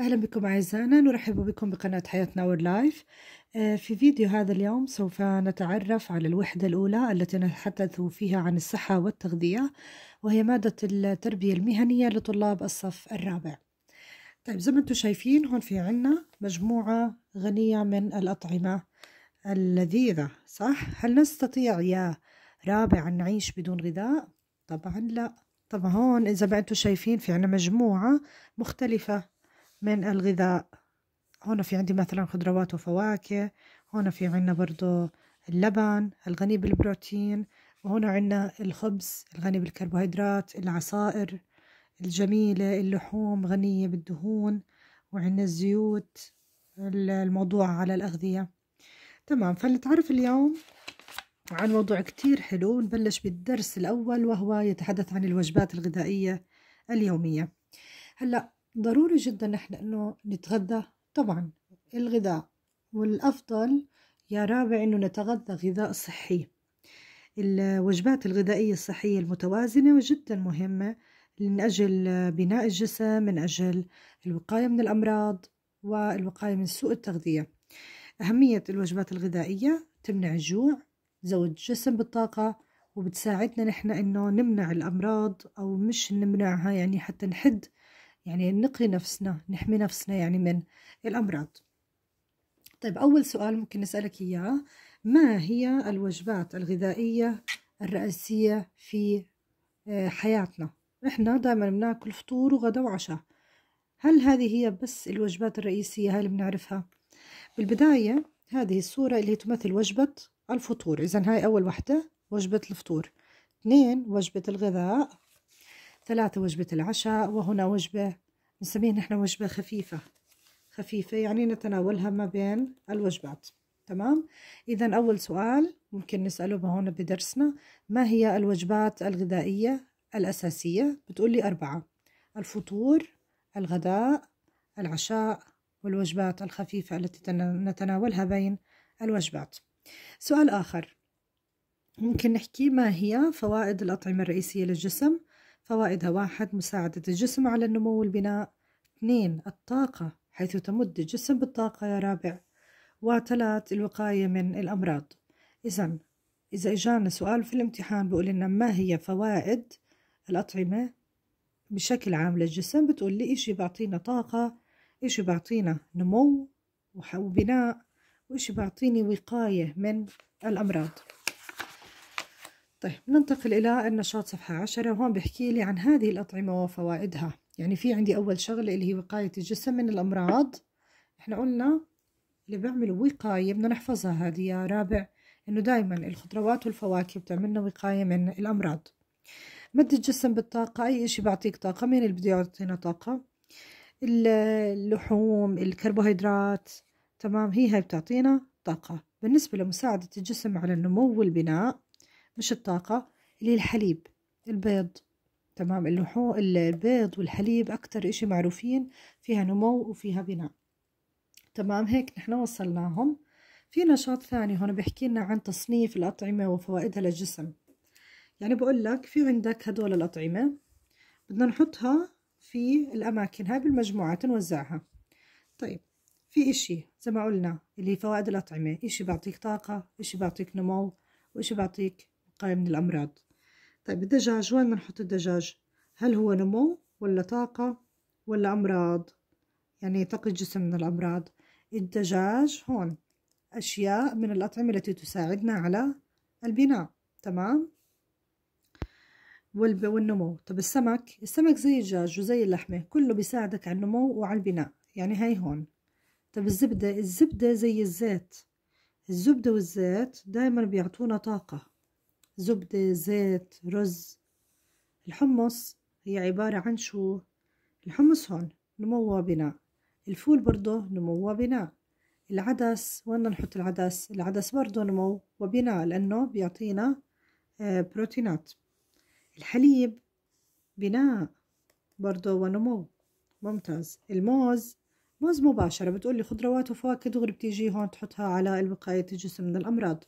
أهلا بكم أعزائنا نرحب بكم بقناة حياتنا لايف آه، في فيديو هذا اليوم سوف نتعرف على الوحدة الأولى التي نتحدث فيها عن الصحة والتغذية وهي مادة التربية المهنية لطلاب الصف الرابع طيب زي ما انتم شايفين هون في عنا مجموعة غنية من الأطعمة اللذيذة صح؟ هل نستطيع يا رابع أن نعيش بدون غذاء؟ طبعا لا طبعا هون إذا ما انتم شايفين في عنا مجموعة مختلفة من الغذاء هنا في عندي مثلا خضروات وفواكه هنا في عنا برضو اللبن الغني بالبروتين وهنا عنا الخبز الغني بالكربوهيدرات العصائر الجميلة اللحوم غنية بالدهون وعنا الزيوت الموضوع على الأغذية تمام فلنتعرف اليوم عن موضوع كتير حلو نبلش بالدرس الأول وهو يتحدث عن الوجبات الغذائية اليومية هلأ ضروري جدا نحن انه نتغذى طبعا الغذاء والافضل يا رابع انه نتغذى غذاء صحي الوجبات الغذائية الصحية المتوازنة جدا مهمة من أجل بناء الجسم من أجل الوقاية من الأمراض والوقاية من سوء التغذية أهمية الوجبات الغذائية تمنع الجوع تزود الجسم بالطاقة وبتساعدنا نحن إنه نمنع الأمراض أو مش نمنعها يعني حتى نحد يعني نقي نفسنا نحمي نفسنا يعني من الأمراض طيب أول سؤال ممكن نسألك إياه ما هي الوجبات الغذائية الرئيسية في آه، حياتنا إحنا دائما بناكل فطور وغدا وعشاء هل هذه هي بس الوجبات الرئيسية هاي اللي بنعرفها بالبداية هذه الصورة اللي تمثل وجبة الفطور إذا هاي أول وحدة وجبة الفطور اثنين وجبة الغذاء ثلاثة وجبة العشاء وهنا وجبة نسميها نحن وجبة خفيفة خفيفة يعني نتناولها ما بين الوجبات تمام إذا أول سؤال ممكن نسأله بهون بدرسنا ما هي الوجبات الغذائية الأساسية بتقول لي أربعة الفطور الغداء العشاء والوجبات الخفيفة التي نتناولها بين الوجبات سؤال آخر ممكن نحكي ما هي فوائد الأطعمة الرئيسية للجسم فوائدها واحد مساعدة الجسم على النمو والبناء اثنين الطاقة حيث تمد الجسم بالطاقة يا رابع وثلاث الوقاية من الأمراض إذا إذا إجانا سؤال في الامتحان بيقول لنا ما هي فوائد الأطعمة بشكل عام للجسم بتقول لي إشي بيعطينا طاقة إشي بيعطينا نمو وبناء وإشي بيعطيني وقاية من الأمراض طيب ننتقل إلى النشاط صفحة عشرة هون بحكي لي عن هذه الأطعمة وفوائدها يعني في عندي أول شغلة اللي هي وقاية الجسم من الأمراض إحنا قلنا اللي بيعملوا وقاية بدنا نحفظها هذه يا رابع إنه دائما الخضروات والفواكه بتعملنا وقاية من الأمراض مد الجسم بالطاقة أي إشي بيعطيك طاقة مين اللي بده يعطينا طاقة اللحوم الكربوهيدرات تمام هي هاي بتعطينا طاقة بالنسبة لمساعدة الجسم على النمو والبناء مش الطاقة اللي الحليب البيض تمام اللحوم البيض والحليب أكتر إشي معروفين فيها نمو وفيها بناء تمام هيك نحن وصلناهم في نشاط ثاني هون بيحكي لنا عن تصنيف الأطعمة وفوائدها للجسم يعني بقول لك في عندك هدول الأطعمة بدنا نحطها في الأماكن هاي بالمجموعة نوزعها طيب في إشي زي ما قلنا اللي فوائد الأطعمة إشي بيعطيك طاقة إشي بيعطيك نمو وإشي بيعطيك الوقاية من الأمراض طيب الدجاج وين نحط الدجاج هل هو نمو ولا طاقة ولا أمراض يعني تقي الجسم من الأمراض الدجاج هون أشياء من الأطعمة التي تساعدنا على البناء تمام والنمو طب السمك السمك زي الدجاج وزي اللحمة كله بيساعدك على النمو وعلى البناء يعني هاي هون طب الزبدة الزبدة زي الزيت الزبدة والزيت دايما بيعطونا طاقة زبدة زيت رز الحمص هي عبارة عن شو الحمص هون نمو وبناء الفول برضه نمو وبناء العدس وين نحط العدس العدس برضه نمو وبناء لأنه بيعطينا آه، بروتينات الحليب بناء برضه ونمو ممتاز الموز موز مباشرة بتقولي خضروات وفواكه دغري بتيجي هون تحطها على الوقاية الجسم من الأمراض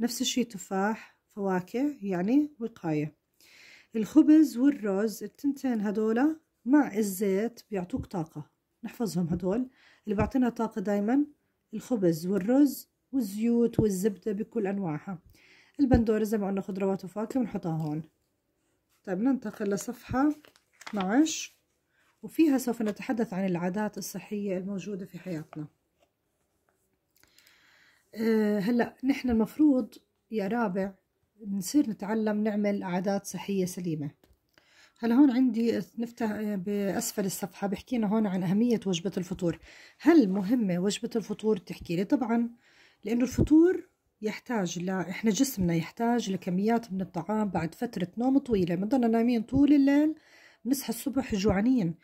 نفس الشي تفاح فواكه يعني وقاية الخبز والرز التنتين هدول مع الزيت بيعطوك طاقة نحفظهم هدول اللي بيعطينا طاقة دايما الخبز والرز والزيوت والزبدة بكل أنواعها البندورة زي ما قلنا خضروات وفواكه بنحطها هون طيب ننتقل لصفحة 12 وفيها سوف نتحدث عن العادات الصحية الموجودة في حياتنا أه هلأ نحن المفروض يا رابع نصير نتعلم نعمل عادات صحية سليمة هلا هون عندي نفتح بأسفل الصفحة بحكينا هون عن أهمية وجبة الفطور هل مهمة وجبة الفطور تحكي لي طبعا لأنه الفطور يحتاج ل... إحنا جسمنا يحتاج لكميات من الطعام بعد فترة نوم طويلة بنضلنا نايمين طول الليل بنصحى الصبح جوعانين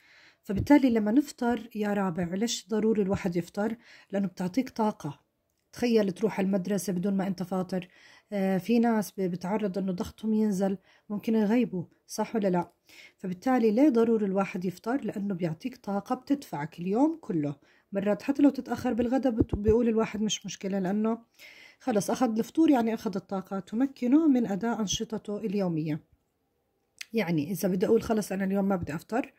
فبالتالي لما نفطر يا رابع ليش ضروري الواحد يفطر لأنه بتعطيك طاقة تخيل تروح على المدرسة بدون ما أنت فاطر آه، في ناس بتعرض انه ضغطهم ينزل ممكن يغيبوا صح ولا لا فبالتالي ليه ضروري الواحد يفطر لانه بيعطيك طاقه بتدفعك اليوم كله مرات حتى لو تتاخر بالغداء بيقول الواحد مش مشكله لانه خلص اخذ الفطور يعني اخذ الطاقه تمكنه من اداء انشطته اليوميه يعني اذا بدي اقول خلص انا اليوم ما بدي افطر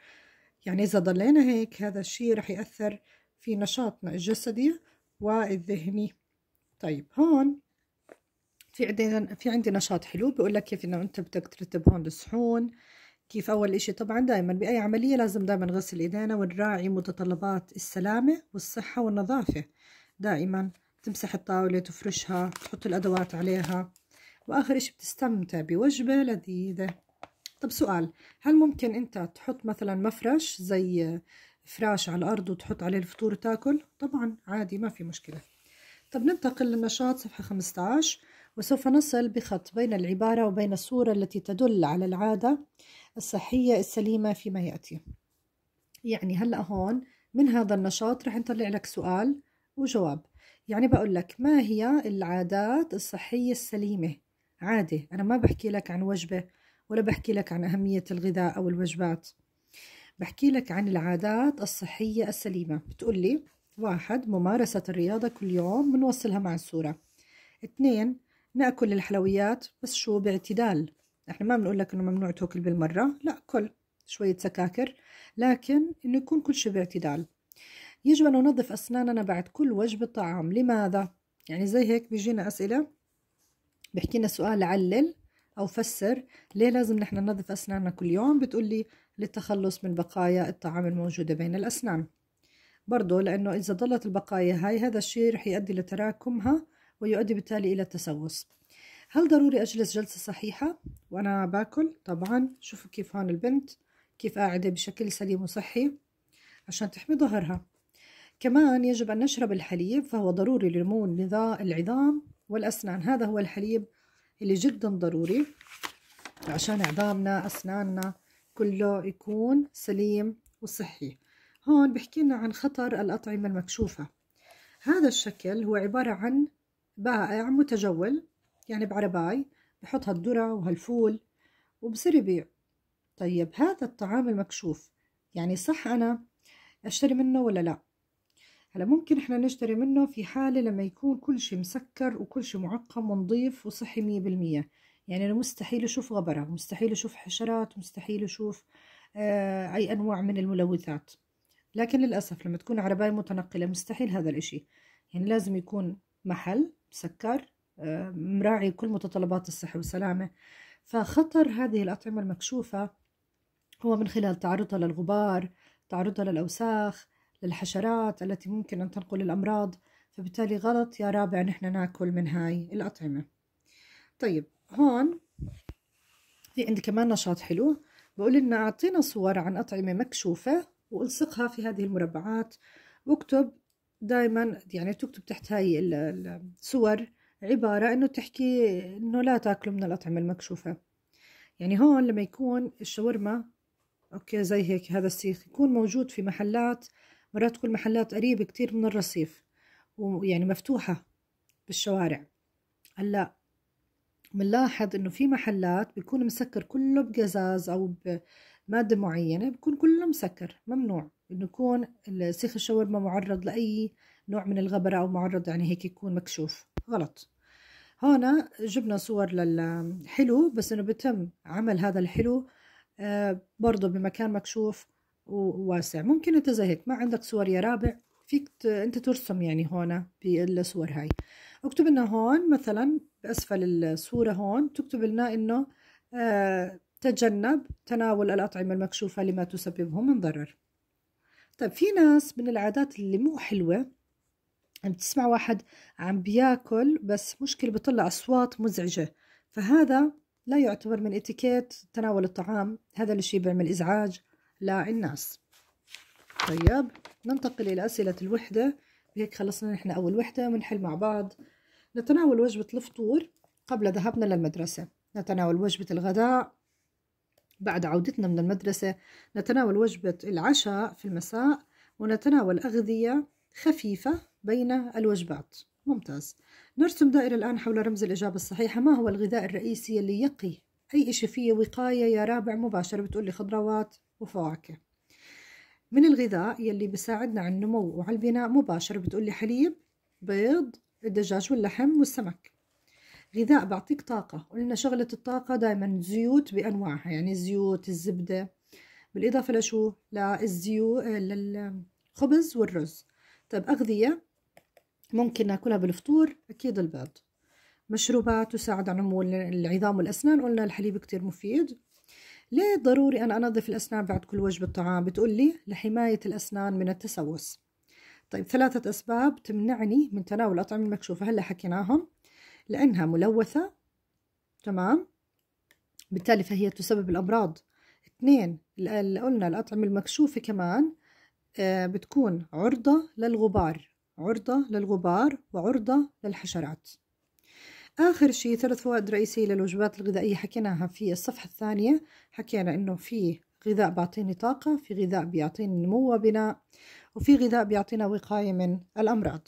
يعني اذا ضلينا هيك هذا الشيء رح ياثر في نشاطنا الجسدي والذهني طيب هون في عندنا في عندي نشاط حلو بيقول لك كيف انه انت بدك ترتب هون الصحون كيف اول اشي طبعا دائما باي عمليه لازم دائما غسل ايدينا ونراعي متطلبات السلامه والصحه والنظافه دائما تمسح الطاوله تفرشها تحط الادوات عليها واخر اشي بتستمتع بوجبه لذيذه طب سؤال هل ممكن انت تحط مثلا مفرش زي فراش على الارض وتحط عليه الفطور وتاكل طبعا عادي ما في مشكله طب ننتقل للنشاط صفحه 15 وسوف نصل بخط بين العبارة وبين الصورة التي تدل على العادة الصحية السليمة فيما يأتي يعني هلأ هون من هذا النشاط رح نطلع لك سؤال وجواب يعني بقول لك ما هي العادات الصحية السليمة عادي أنا ما بحكي لك عن وجبة ولا بحكي لك عن أهمية الغذاء أو الوجبات بحكي لك عن العادات الصحية السليمة بتقول لي واحد ممارسة الرياضة كل يوم بنوصلها مع الصورة اثنين ناكل الحلويات بس شو باعتدال احنا ما بنقول لك انه ممنوع تاكل بالمره لا كل شويه سكاكر لكن انه يكون كل شيء باعتدال يجب ان ننظف اسناننا بعد كل وجبه طعام لماذا يعني زي هيك بيجينا اسئله بيحكي لنا سؤال علل او فسر ليه لازم نحن ننظف اسناننا كل يوم بتقول لي للتخلص من بقايا الطعام الموجوده بين الاسنان برضه لأنه إذا ضلت البقايا هاي هذا الشيء رح يؤدي لتراكمها ويؤدي بالتالي إلى التسوس هل ضروري أجلس جلسة صحيحة وأنا باكل؟ طبعا شوفوا كيف هون البنت كيف قاعدة بشكل سليم وصحي عشان تحمي ظهرها كمان يجب أن نشرب الحليب فهو ضروري لنمو العظام والأسنان هذا هو الحليب اللي جدا ضروري عشان عظامنا أسناننا كله يكون سليم وصحي هون بحكي لنا عن خطر الأطعمة المكشوفة هذا الشكل هو عبارة عن بائع متجول يعني بعرباي بحط هالذرة وهالفول وبصير يبيع طيب هذا الطعام المكشوف يعني صح أنا أشتري منه ولا لا هلا ممكن إحنا نشتري منه في حالة لما يكون كل شيء مسكر وكل شيء معقم ونظيف وصحي مية بالمية يعني أنا مستحيل أشوف غبرة مستحيل أشوف حشرات مستحيل أشوف آه أي أنواع من الملوثات لكن للأسف لما تكون عرباية متنقلة مستحيل هذا الإشي يعني لازم يكون محل سكر آه، مراعي كل متطلبات الصحة والسلامة فخطر هذه الأطعمة المكشوفة هو من خلال تعرضها للغبار تعرضها للأوساخ للحشرات التي ممكن أن تنقل الأمراض فبالتالي غلط يا رابع نحن ناكل من هاي الأطعمة طيب هون في عندي كمان نشاط حلو بقول لنا أعطينا صور عن أطعمة مكشوفة وألصقها في هذه المربعات واكتب دائما يعني تكتب تحت هاي الصور عبارة إنه تحكي إنه لا تاكلوا من الأطعمة المكشوفة يعني هون لما يكون الشاورما أوكي زي هيك هذا السيخ يكون موجود في محلات مرات تكون محلات قريبة كتير من الرصيف ويعني مفتوحة بالشوارع هلا بنلاحظ إنه في محلات بيكون مسكر كله بقزاز أو بمادة معينة بيكون كله مسكر ممنوع انه يكون سيخ الشاورما معرض لاي نوع من الغبره او معرض يعني هيك يكون مكشوف غلط هون جبنا صور للحلو بس انه بتم عمل هذا الحلو آه، برضه بمكان مكشوف وواسع ممكن انت زي هيك ما عندك صور يا رابع فيك انت ترسم يعني هون بالصور هاي اكتب لنا هون مثلا باسفل الصورة هون تكتب لنا انه آه، تجنب تناول الأطعمة المكشوفة لما تسببه من ضرر طيب في ناس من العادات اللي مو حلوة عم يعني تسمع واحد عم بياكل بس مشكلة بيطلع أصوات مزعجة فهذا لا يعتبر من اتيكيت تناول الطعام هذا الشيء بيعمل إزعاج للناس طيب ننتقل إلى أسئلة الوحدة بهيك خلصنا نحن أول وحدة ونحل مع بعض نتناول وجبة الفطور قبل ذهابنا للمدرسة نتناول وجبة الغداء بعد عودتنا من المدرسة نتناول وجبة العشاء في المساء ونتناول أغذية خفيفة بين الوجبات ممتاز نرسم دائرة الآن حول رمز الإجابة الصحيحة ما هو الغذاء الرئيسي اللي يقي أي إشي فيه وقاية يا رابع مباشرة بتقول لي خضروات وفواكه من الغذاء يلي بيساعدنا على النمو وعلى البناء مباشرة بتقول لي حليب بيض الدجاج واللحم والسمك غذاء بعطيك طاقة قلنا شغلة الطاقة دائما زيوت بأنواعها يعني الزيوت الزبدة بالإضافة لشو للزيو للخبز والرز طيب أغذية ممكن ناكلها بالفطور أكيد البيض مشروبات تساعد على نمو العظام والأسنان قلنا الحليب كتير مفيد ليه ضروري أنا أنظف الأسنان بعد كل وجبة طعام بتقول لي لحماية الأسنان من التسوس طيب ثلاثة أسباب تمنعني من تناول الأطعمة المكشوفة هلا حكيناهم لأنها ملوثة تمام بالتالي فهي تسبب الأمراض اثنين اللي قلنا الأطعمة المكشوفة كمان آه، بتكون عرضة للغبار عرضة للغبار وعرضة للحشرات آخر شيء ثلاث فوائد رئيسية للوجبات الغذائية حكيناها في الصفحة الثانية حكينا إنه في غذاء بيعطيني طاقة في غذاء بيعطيني نمو وبناء وفي غذاء بيعطينا وقاية من الأمراض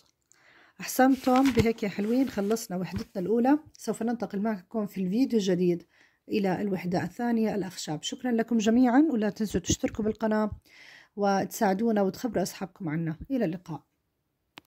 أحسنتم بهيك يا حلوين خلصنا وحدتنا الأولى سوف ننتقل معكم في الفيديو الجديد إلى الوحدة الثانية الأخشاب شكرا لكم جميعا ولا تنسوا تشتركوا بالقناة وتساعدونا وتخبروا أصحابكم عنا إلى اللقاء